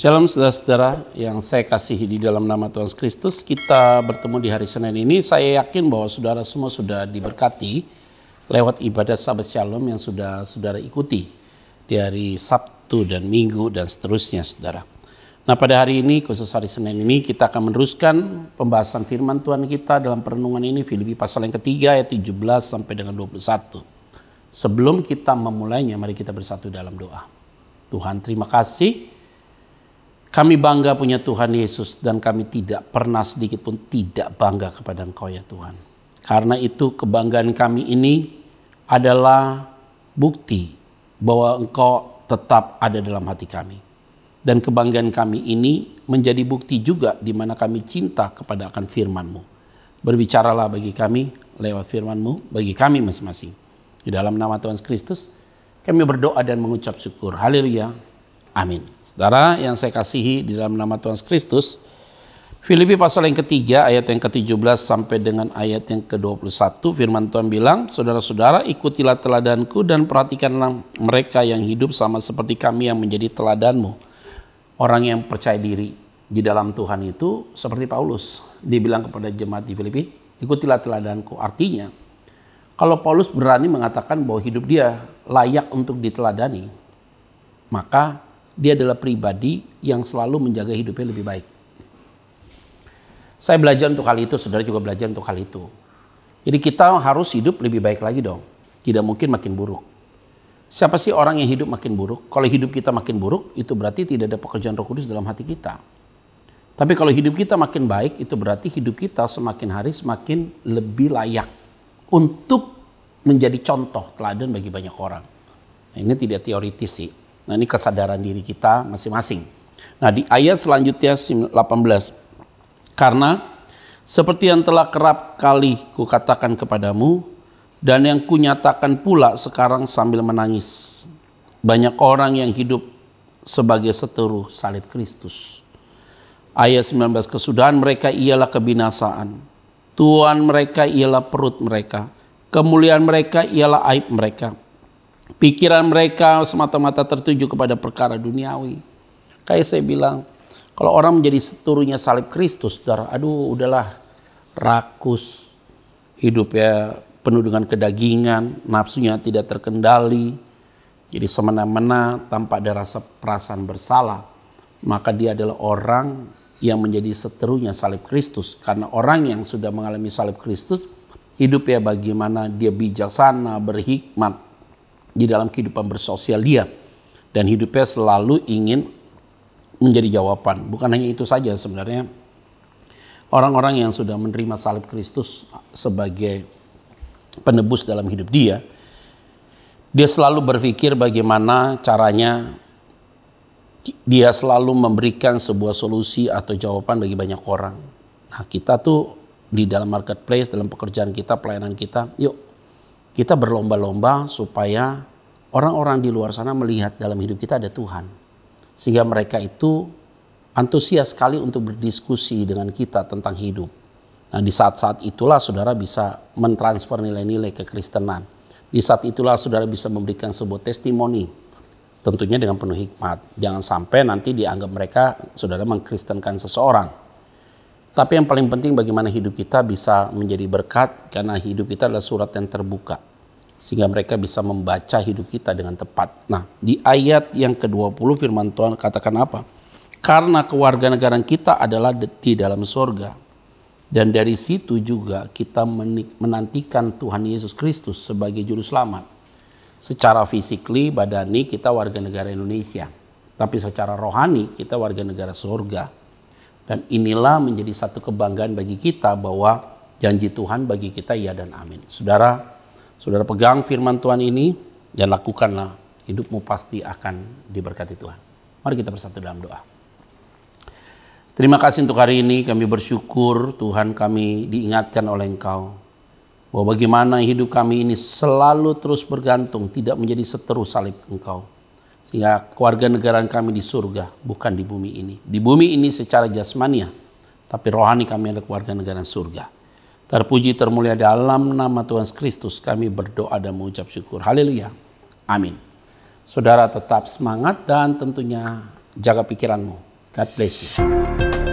Shalom saudara-saudara yang saya kasihi di dalam nama Tuhan Kristus. Kita bertemu di hari Senin ini. Saya yakin bahwa saudara semua sudah diberkati lewat ibadah sahabat Shalom yang sudah saudara ikuti di hari Sabtu dan Minggu dan seterusnya saudara. Nah pada hari ini khusus hari Senin ini kita akan meneruskan pembahasan firman Tuhan kita dalam perenungan ini Filipi pasal yang ketiga ayat 17 sampai dengan 21. Sebelum kita memulainya mari kita bersatu dalam doa. Tuhan terima kasih kami bangga punya Tuhan Yesus dan kami tidak pernah sedikit pun tidak bangga kepada Engkau ya Tuhan. Karena itu kebanggaan kami ini adalah bukti bahwa Engkau tetap ada dalam hati kami. Dan kebanggaan kami ini menjadi bukti juga di mana kami cinta kepada akan firman-Mu. Berbicaralah bagi kami lewat firman-Mu bagi kami masing-masing. Di dalam nama Tuhan Kristus kami berdoa dan mengucap syukur. Haleluya. Amin. Saudara yang saya kasihi di dalam nama Tuhan Kristus, Filipi pasal yang ketiga ayat yang ke-17 sampai dengan ayat yang ke-21 firman Tuhan bilang, "Saudara-saudara, ikutilah teladanku dan perhatikanlah mereka yang hidup sama seperti kami yang menjadi teladanmu." Orang yang percaya diri di dalam Tuhan itu seperti Paulus. Dibilang kepada jemaat di Filipi, "Ikutilah teladanku." Artinya, kalau Paulus berani mengatakan bahwa hidup dia layak untuk diteladani, maka dia adalah pribadi yang selalu menjaga hidupnya lebih baik. Saya belajar untuk hal itu, saudara juga belajar untuk hal itu. Jadi kita harus hidup lebih baik lagi dong. Tidak mungkin makin buruk. Siapa sih orang yang hidup makin buruk? Kalau hidup kita makin buruk, itu berarti tidak ada pekerjaan roh kudus dalam hati kita. Tapi kalau hidup kita makin baik, itu berarti hidup kita semakin hari semakin lebih layak untuk menjadi contoh teladan bagi banyak orang. Nah, ini tidak teoritis sih. Nah ini kesadaran diri kita masing-masing. Nah di ayat selanjutnya 18. Karena seperti yang telah kerap kali kukatakan kepadamu dan yang kunyatakan pula sekarang sambil menangis. Banyak orang yang hidup sebagai seteru salib Kristus. Ayat 19 kesudahan mereka ialah kebinasaan. Tuhan mereka ialah perut mereka. Kemuliaan mereka ialah aib mereka Pikiran mereka semata-mata tertuju kepada perkara duniawi. Kayak saya bilang, kalau orang menjadi seturunya salib Kristus, saudara, aduh udahlah rakus, hidupnya penuh dengan kedagingan, nafsunya tidak terkendali, jadi semena-mena tanpa ada rasa perasaan bersalah. Maka dia adalah orang yang menjadi seterunya salib Kristus. Karena orang yang sudah mengalami salib Kristus, hidupnya bagaimana dia bijaksana, berhikmat, di dalam kehidupan bersosial dia dan hidupnya selalu ingin menjadi jawaban. Bukan hanya itu saja sebenarnya orang-orang yang sudah menerima salib Kristus sebagai penebus dalam hidup dia, dia selalu berpikir bagaimana caranya dia selalu memberikan sebuah solusi atau jawaban bagi banyak orang. Nah, kita tuh di dalam marketplace, dalam pekerjaan kita, pelayanan kita, yuk kita berlomba-lomba supaya orang-orang di luar sana melihat dalam hidup kita ada Tuhan. Sehingga mereka itu antusias sekali untuk berdiskusi dengan kita tentang hidup. Nah, di saat-saat itulah saudara bisa mentransfer nilai-nilai ke kekristenan. Di saat itulah saudara bisa memberikan sebuah testimoni tentunya dengan penuh hikmat. Jangan sampai nanti dianggap mereka saudara mengkristenkan seseorang. Tapi yang paling penting bagaimana hidup kita bisa menjadi berkat karena hidup kita adalah surat yang terbuka sehingga mereka bisa membaca hidup kita dengan tepat. Nah, di ayat yang ke-20 firman Tuhan katakan apa? Karena kewarganegaraan kita adalah di dalam sorga. Dan dari situ juga kita menantikan Tuhan Yesus Kristus sebagai juru selamat. Secara fisikly, badani kita warga negara Indonesia. Tapi secara rohani kita warga negara sorga. Dan inilah menjadi satu kebanggaan bagi kita bahwa janji Tuhan bagi kita ya dan amin. Saudara, Saudara pegang firman Tuhan ini dan lakukanlah. Hidupmu pasti akan diberkati Tuhan. Mari kita bersatu dalam doa. Terima kasih untuk hari ini kami bersyukur Tuhan kami diingatkan oleh Engkau. Bahwa bagaimana hidup kami ini selalu terus bergantung, tidak menjadi seteru salib Engkau. Sehingga keluarga negaraan kami di surga, bukan di bumi ini. Di bumi ini secara jasmania, tapi rohani kami adalah keluarga negaraan surga. Terpuji termulia dalam nama Tuhan Kristus kami berdoa dan mengucap syukur. Haleluya. Amin. Saudara tetap semangat dan tentunya jaga pikiranmu. God bless you.